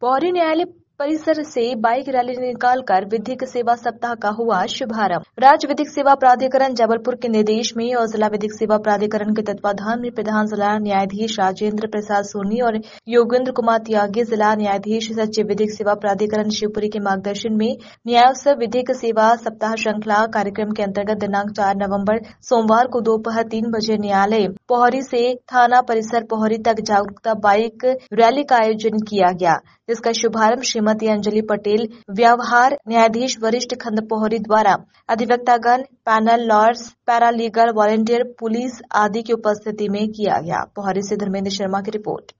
पौरी न्यायालय परिसर से बाइक रैली निकालकर विधिक सेवा सप्ताह का हुआ शुभारंभ राज्य विधिक सेवा प्राधिकरण जबलपुर के निर्देश में और जिला विधिक सेवा प्राधिकरण के तत्वाधान में प्रधान जिला न्यायाधीश राजेंद्र प्रसाद सोनी और योगेंद्र कुमार त्यागी जिला न्यायाधीश सचिव विधिक सेवा प्राधिकरण शिवपुरी के मार्गदर्शन में न्यायोत्सव विधिक सेवा सप्ताह श्रृंखला कार्यक्रम के अंतर्गत दिनांक चार नवम्बर सोमवार को दोपहर तीन बजे न्यायालय पोहरी से थाना परिसर पोहरी तक जागरूकता बाइक रैली का आयोजन किया गया जिसका शुभारंभ श्रीमती अंजलि पटेल व्यवहार न्यायाधीश वरिष्ठ खंड पोहरी द्वारा अधिवक्तागण panel para paralegal volunteer police आदि की उपस्थिति में किया गया पोहरी से धर्मेंद्र शर्मा की रिपोर्ट